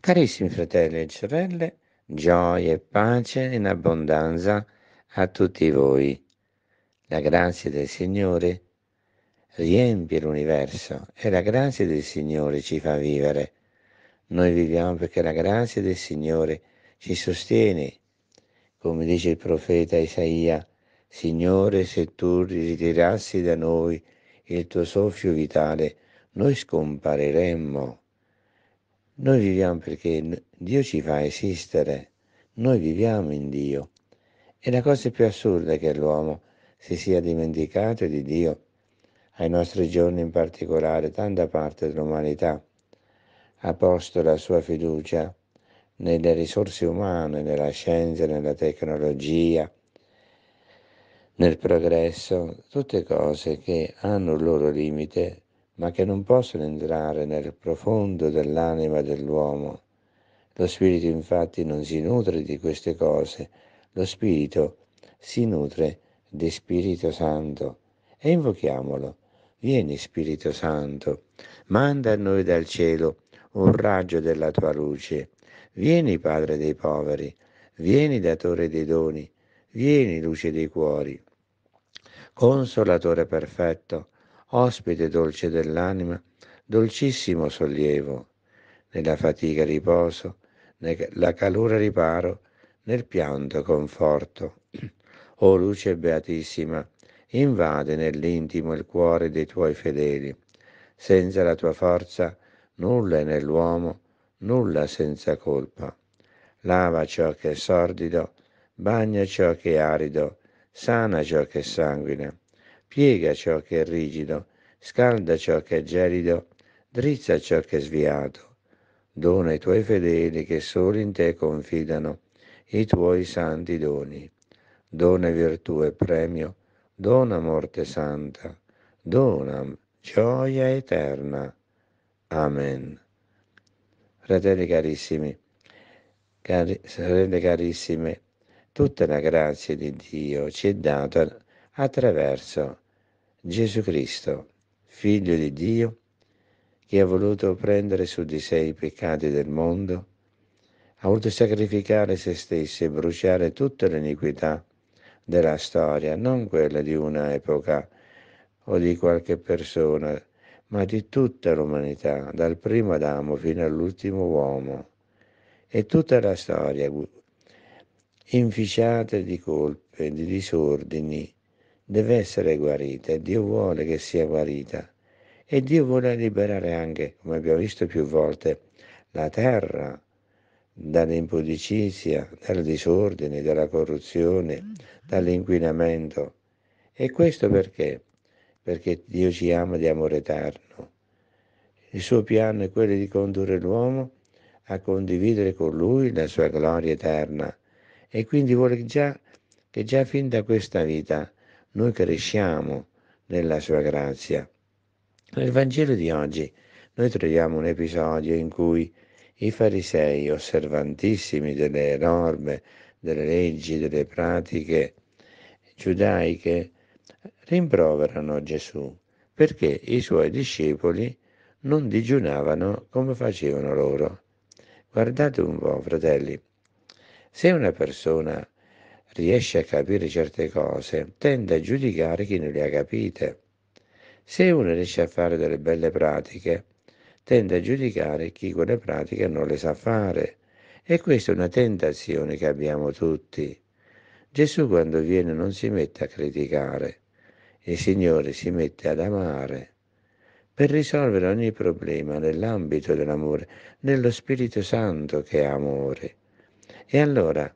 Carissimi fratelli e sorelle, gioia e pace in abbondanza a tutti voi. La grazia del Signore riempie l'universo e la grazia del Signore ci fa vivere. Noi viviamo perché la grazia del Signore ci sostiene. Come dice il profeta Isaia, Signore, se tu ritirassi da noi il tuo soffio vitale, noi scompariremmo. Noi viviamo perché Dio ci fa esistere, noi viviamo in Dio. E la cosa più assurda è che l'uomo si sia dimenticato di Dio, ai nostri giorni in particolare tanta parte dell'umanità ha posto la sua fiducia nelle risorse umane, nella scienza, nella tecnologia, nel progresso, tutte cose che hanno il loro limite ma che non possono entrare nel profondo dell'anima dell'uomo. Lo spirito infatti non si nutre di queste cose, lo spirito si nutre di Spirito Santo e invochiamolo. Vieni Spirito Santo, manda a noi dal cielo un raggio della tua luce. Vieni Padre dei poveri, vieni datore dei doni, vieni luce dei cuori. Consolatore perfetto, ospite dolce dell'anima, dolcissimo sollievo, nella fatica riposo, nella calura riparo, nel pianto conforto. O luce beatissima, invade nell'intimo il cuore dei tuoi fedeli. Senza la tua forza nulla è nell'uomo, nulla senza colpa. Lava ciò che è sordido, bagna ciò che è arido, sana ciò che è sanguina piega ciò che è rigido, scalda ciò che è gelido, drizza ciò che è sviato. Dona ai tuoi fedeli che solo in te confidano i tuoi santi doni. Dona virtù e premio, dona morte santa, dona gioia eterna. Amen. Fratelli carissimi, cari, sorelle carissime, tutta la grazia di Dio ci è data attraverso Gesù Cristo, figlio di Dio, che ha voluto prendere su di sé i peccati del mondo, ha voluto sacrificare se stesso e bruciare tutte le iniquità della storia, non quella di un'epoca o di qualche persona, ma di tutta l'umanità, dal primo Adamo fino all'ultimo uomo, e tutta la storia inficiata di colpe, di disordini, deve essere guarita e Dio vuole che sia guarita. E Dio vuole liberare anche, come abbiamo visto più volte, la terra dall'impudicizia, dal disordine, dalla corruzione, mm-hmm. dall'inquinamento. E questo perché? Perché Dio ci ama di amore eterno. Il suo piano è quello di condurre l'uomo a condividere con lui la sua gloria eterna e quindi vuole già, che già fin da questa vita noi cresciamo nella sua grazia. Nel Vangelo di oggi noi troviamo un episodio in cui i farisei, osservantissimi delle norme, delle leggi, delle pratiche giudaiche, rimproverano Gesù perché i suoi discepoli non digiunavano come facevano loro. Guardate un po', fratelli, se una persona riesce a capire certe cose, tende a giudicare chi non le ha capite. Se uno riesce a fare delle belle pratiche, tende a giudicare chi quelle pratiche non le sa fare. E questa è una tentazione che abbiamo tutti. Gesù quando viene non si mette a criticare, il Signore si mette ad amare per risolvere ogni problema nell'ambito dell'amore, nello Spirito Santo che è amore. E allora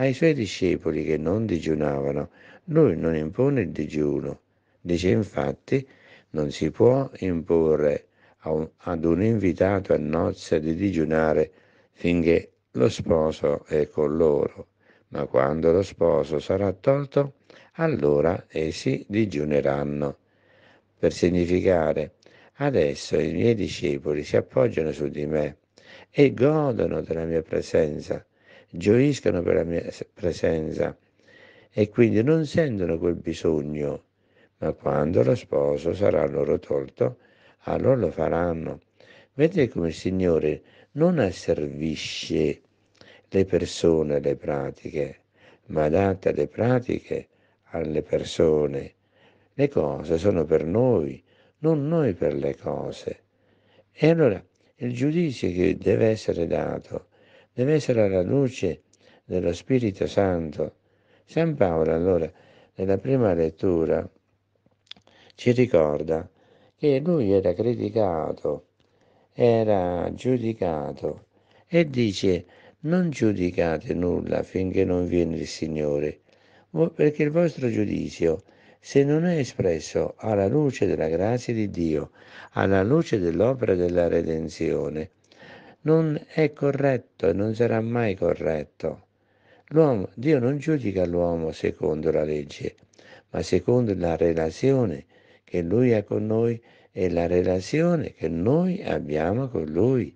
ai suoi discepoli che non digiunavano, lui non impone il digiuno. Dice infatti, non si può imporre un, ad un invitato a nozze di digiunare finché lo sposo è con loro, ma quando lo sposo sarà tolto, allora essi digiuneranno. Per significare, adesso i miei discepoli si appoggiano su di me e godono della mia presenza, gioiscono per la mia presenza e quindi non sentono quel bisogno, ma quando lo sposo sarà loro tolto, allora lo faranno. Vedete come il Signore non asservisce le persone alle pratiche, ma adatta le pratiche alle persone. Le cose sono per noi, non noi per le cose. E allora il giudizio che deve essere dato deve essere alla luce dello Spirito Santo. San Paolo allora, nella prima lettura, ci ricorda che lui era criticato, era giudicato e dice non giudicate nulla finché non viene il Signore, perché il vostro giudizio, se non è espresso alla luce della grazia di Dio, alla luce dell'opera della redenzione, non è corretto e non sarà mai corretto. L'uomo, Dio non giudica l'uomo secondo la legge, ma secondo la relazione che Lui ha con noi e la relazione che noi abbiamo con Lui.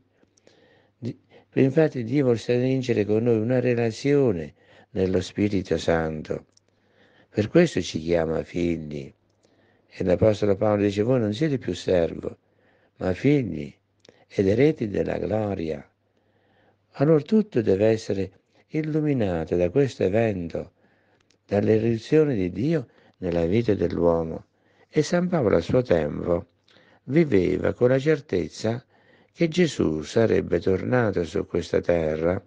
Infatti Dio vuole stringere con noi una relazione nello Spirito Santo. Per questo ci chiama figli. E l'Apostolo Paolo dice, voi non siete più servo, ma figli ed eredi della gloria. Allora tutto deve essere illuminato da questo evento, dall'irruzione di Dio nella vita dell'uomo. E San Paolo a suo tempo viveva con la certezza che Gesù sarebbe tornato su questa terra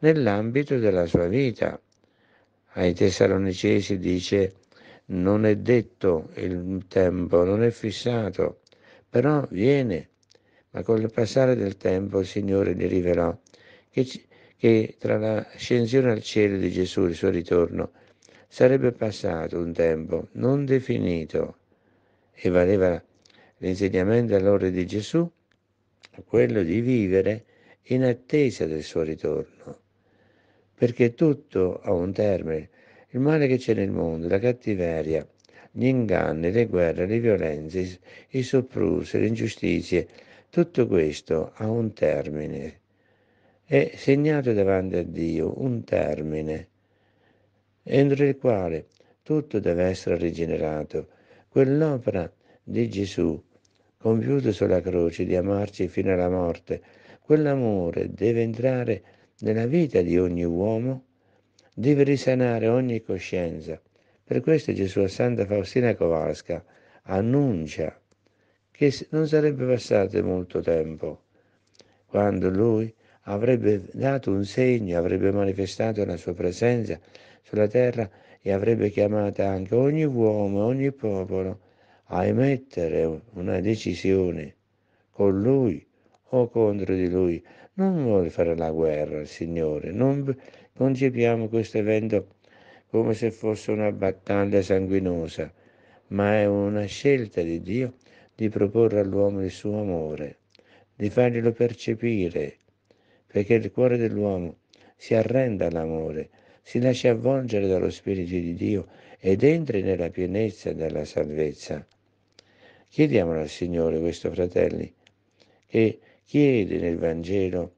nell'ambito della sua vita. Ai Tessalonicesi dice non è detto il tempo, non è fissato, però viene ma col passare del tempo il Signore gli rivelò che, che tra l'ascensione al cielo di Gesù e il suo ritorno sarebbe passato un tempo non definito e valeva l'insegnamento allora di Gesù quello di vivere in attesa del suo ritorno, perché tutto ha un termine, il male che c'è nel mondo, la cattiveria, gli inganni, le guerre, le violenze, i soprusi, le ingiustizie, tutto questo ha un termine, è segnato davanti a Dio un termine entro il quale tutto deve essere rigenerato. Quell'opera di Gesù, compiuta sulla croce, di amarci fino alla morte, quell'amore deve entrare nella vita di ogni uomo, deve risanare ogni coscienza. Per questo Gesù a Santa Faustina Kowalska annuncia che non sarebbe passato molto tempo, quando lui avrebbe dato un segno, avrebbe manifestato la sua presenza sulla terra e avrebbe chiamato anche ogni uomo, ogni popolo a emettere una decisione con lui o contro di lui. Non vuole fare la guerra al Signore, non concepiamo questo evento come se fosse una battaglia sanguinosa, ma è una scelta di Dio di proporre all'uomo il suo amore, di farglielo percepire, perché il cuore dell'uomo si arrenda all'amore, si lascia avvolgere dallo Spirito di Dio ed entri nella pienezza della salvezza. Chiediamolo al Signore questo, fratelli, che chiede nel Vangelo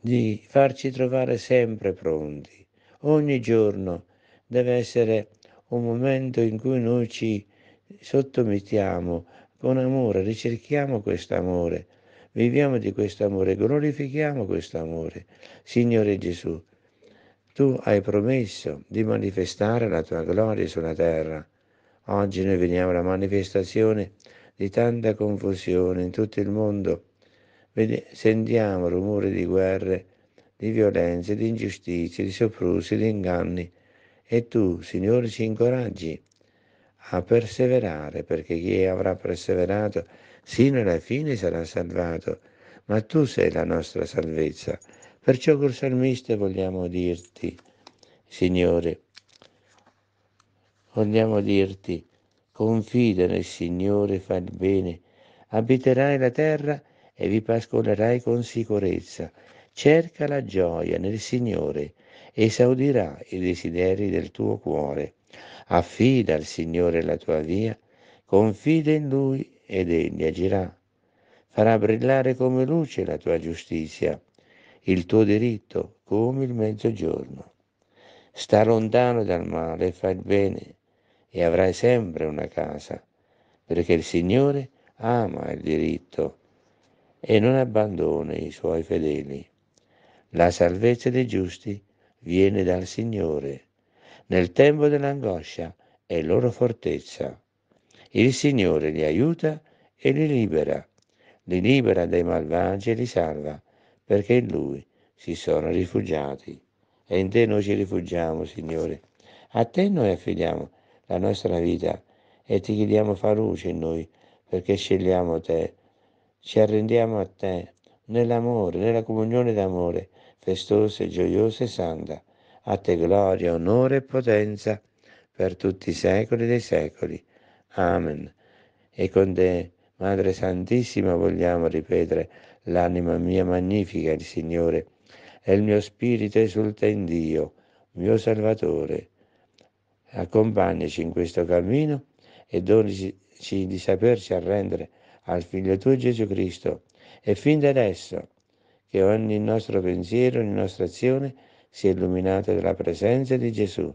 di farci trovare sempre pronti. Ogni giorno deve essere un momento in cui noi ci sottomettiamo con amore, ricerchiamo questo amore, viviamo di questo amore, glorifichiamo questo amore. Signore Gesù, tu hai promesso di manifestare la tua gloria sulla terra. Oggi noi veniamo alla manifestazione di tanta confusione in tutto il mondo. Sentiamo rumore di guerre, di violenze, di ingiustizie, di soprusi, di inganni. E tu, Signore, ci incoraggi a perseverare, perché chi avrà perseverato sino alla fine sarà salvato, ma tu sei la nostra salvezza. Perciò col salmista vogliamo dirti, Signore, vogliamo dirti, confida nel Signore, fa il bene, abiterai la terra e vi pascolerai con sicurezza. Cerca la gioia nel Signore, esaudirà i desideri del tuo cuore. Affida al Signore la tua via, confida in Lui ed Egli agirà. Farà brillare come luce la tua giustizia, il tuo diritto come il mezzogiorno. Sta lontano dal male e fa il bene, e avrai sempre una casa, perché il Signore ama il diritto e non abbandona i suoi fedeli. La salvezza dei giusti viene dal Signore nel tempo dell'angoscia è loro fortezza. Il Signore li aiuta e li libera, li libera dai malvagi e li salva, perché in Lui si sono rifugiati. E in te noi ci rifugiamo, Signore. A te noi affidiamo la nostra vita e ti chiediamo fa luce in noi, perché scegliamo te. Ci arrendiamo a te nell'amore, nella comunione d'amore, festosa gioiosa e santa a te gloria, onore e potenza per tutti i secoli dei secoli. Amen. E con te, Madre Santissima, vogliamo ripetere, l'anima mia magnifica il Signore e il mio spirito esulta in Dio, mio Salvatore. Accompagnaci in questo cammino e donici di saperci arrendere al Figlio tuo Gesù Cristo e fin da adesso che ogni nostro pensiero, ogni nostra azione sia illuminata dalla presenza di Gesù,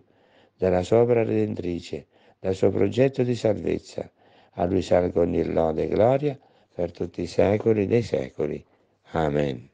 dalla sua opera redentrice, dal suo progetto di salvezza. A lui salga ogni lode e gloria per tutti i secoli dei secoli. Amen.